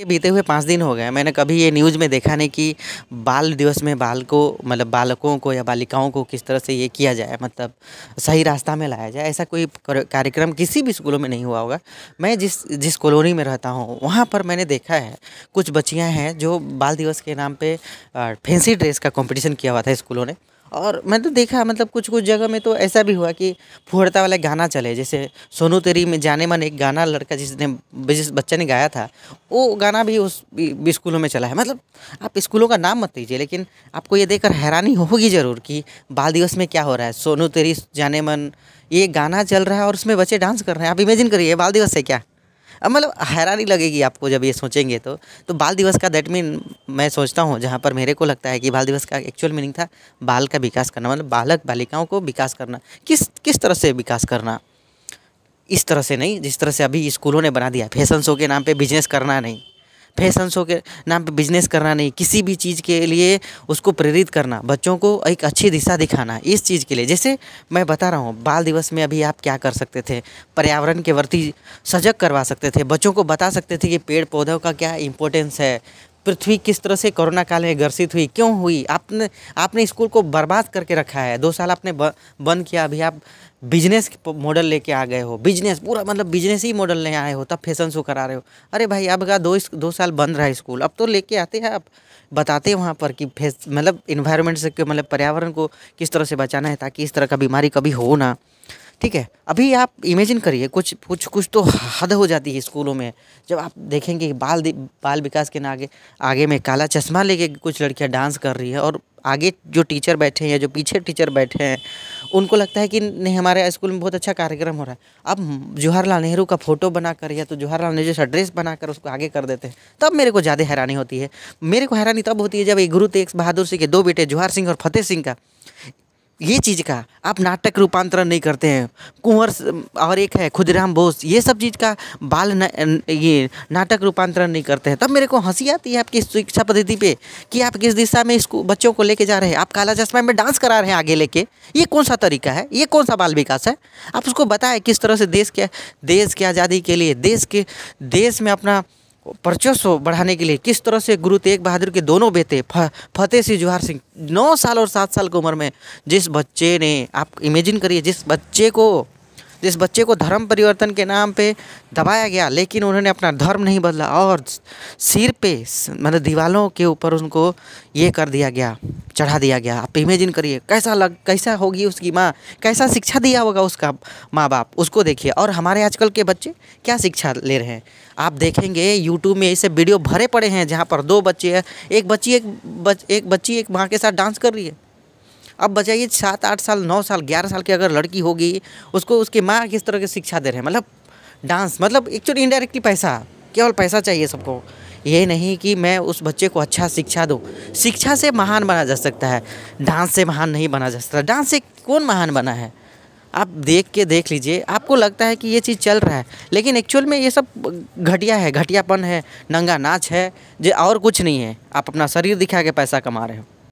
के बीते हुए पाँच दिन हो गए मैंने कभी ये न्यूज़ में देखा नहीं कि बाल दिवस में बाल को मतलब बालकों को या बालिकाओं को किस तरह से ये किया जाए मतलब सही रास्ता में लाया जाए ऐसा कोई कार्यक्रम किसी भी स्कूलों में नहीं हुआ होगा मैं जिस जिस कॉलोनी में रहता हूँ वहाँ पर मैंने देखा है कुछ बच्चियाँ हैं जो बाल दिवस के नाम पर फैंसी ड्रेस का कॉम्पिटिशन किया हुआ था स्कूलों ने और मैं तो देखा मतलब कुछ कुछ जगह में तो ऐसा भी हुआ कि फुहड़ता वाला गाना चले जैसे सोनू तेरी में जाने मन एक गाना लड़का जिसने जिस बच्चे ने गाया था वो गाना भी उस भी स्कूलों में चला है मतलब आप स्कूलों का नाम मत लीजिए लेकिन आपको ये देखकर हैरानी होगी ज़रूर कि बाल दिवस में क्या हो रहा है सोनू तेरी जाने मन ये गाना चल रहा है और उसमें बच्चे डांस कर रहे हैं आप इमेजिन करिए बाल दिवस है क्या अब मतलब हैरानी लगेगी आपको जब ये सोचेंगे तो तो बाल दिवस का दैट मीन मैं सोचता हूँ जहाँ पर मेरे को लगता है कि बाल दिवस का एक्चुअल मीनिंग था बाल का विकास करना मतलब बालक बालिकाओं को विकास करना किस किस तरह से विकास करना इस तरह से नहीं जिस तरह से अभी स्कूलों ने बना दिया फैशन शो के नाम पर बिजनेस करना नहीं फैशन शो के नाम पे बिजनेस करना नहीं किसी भी चीज़ के लिए उसको प्रेरित करना बच्चों को एक अच्छी दिशा दिखाना इस चीज़ के लिए जैसे मैं बता रहा हूँ बाल दिवस में अभी आप क्या कर सकते थे पर्यावरण के प्रति सजग करवा सकते थे बच्चों को बता सकते थे कि पेड़ पौधों का क्या इंपॉर्टेंस है पृथ्वी किस तरह से कोरोना काल में ग्रसित हुई क्यों हुई आपने आपने स्कूल को बर्बाद करके रखा है दो साल आपने बंद किया अभी आप बिजनेस मॉडल लेके आ गए हो बिजनेस पूरा मतलब बिजनेस ही मॉडल ले आए हो तब फैशन शो करा रहे हो अरे भाई अब का दो दो साल बंद रहा स्कूल अब तो लेके आते हैं आप बताते हैं वहाँ पर कि मतलब इन्वायरमेंट से मतलब पर्यावरण को किस तरह से बचाना है ताकि इस तरह का बीमारी कभी हो ना ठीक है अभी आप इमेजिन करिए कुछ कुछ कुछ तो हद हो जाती है स्कूलों में जब आप देखेंगे बाल बाल विकास के आगे आगे में काला चश्मा लेके कुछ लड़कियां डांस कर रही है और आगे जो टीचर बैठे हैं या जो पीछे टीचर बैठे हैं उनको लगता है कि नहीं हमारे स्कूल में बहुत अच्छा कार्यक्रम हो रहा है अब जवाहरलाल नेहरू का फोटो बनाकर या तो जवाहरलाल नेहरू जैसा ड्रेस बनाकर उसको आगे कर देते हैं तब मेरे को ज़्यादा हैरानी होती है मेरे को हैरानी तब होती है जब एक गुरु तेग बहादुर सिंह के दो बेटे जवाहर सिंह और फतेह सिंह का ये चीज़ का आप नाटक रूपांतरण नहीं करते हैं कुंवर और एक है खुदराम बोस ये सब चीज़ का बाल न, ये नाटक रूपांतरण नहीं करते हैं तब मेरे को हंसी आती है आपकी शिक्षा पद्धति पे कि आप किस दिशा में इसको बच्चों को लेके जा रहे हैं आप काला चश्मा में डांस करा रहे हैं आगे लेके ये कौन सा तरीका है ये कौन सा बाल विकास है आप उसको बताएं किस तरह से देश के देश की आज़ादी के लिए देश के देश में अपना वर्चस्व बढ़ाने के लिए किस तरह से गुरु तेग बहादुर के दोनों बेटे फतेह सिंह जोहार सिंह नौ साल और सात साल की उम्र में जिस बच्चे ने आप इमेजिन करिए जिस बच्चे को जिस बच्चे को धर्म परिवर्तन के नाम पे दबाया गया लेकिन उन्होंने अपना धर्म नहीं बदला और सिर पे मतलब दीवालों के ऊपर उनको ये कर दिया गया चढ़ा दिया गया आप इमेजिन करिए कैसा लग कैसा होगी उसकी माँ कैसा शिक्षा दिया होगा उसका माँ बाप उसको देखिए और हमारे आजकल के बच्चे क्या शिक्षा ले रहे हैं आप देखेंगे यूट्यूब में ऐसे वीडियो भरे पड़े हैं जहाँ पर दो बच्चे एक बच्ची एक बच, एक बच्ची एक माँ के साथ डांस कर रही है अब बचाइए सात आठ साल नौ साल ग्यारह साल की अगर लड़की होगी उसको उसके माँ किस तरह की शिक्षा दे रहे हैं मतलब डांस मतलब एक्चुअली इनडायरेक्टली पैसा केवल पैसा चाहिए सबको ये नहीं कि मैं उस बच्चे को अच्छा शिक्षा दूँ शिक्षा से महान बना जा सकता है डांस से महान नहीं बना जा सकता डांस से कौन महान बना है आप देख के देख लीजिए आपको लगता है कि ये चीज़ चल रहा है लेकिन एक्चुअल में ये सब घटिया है घटियापन है नंगा नाच है जो और कुछ नहीं है आप अपना शरीर दिखा के पैसा कमा रहे हो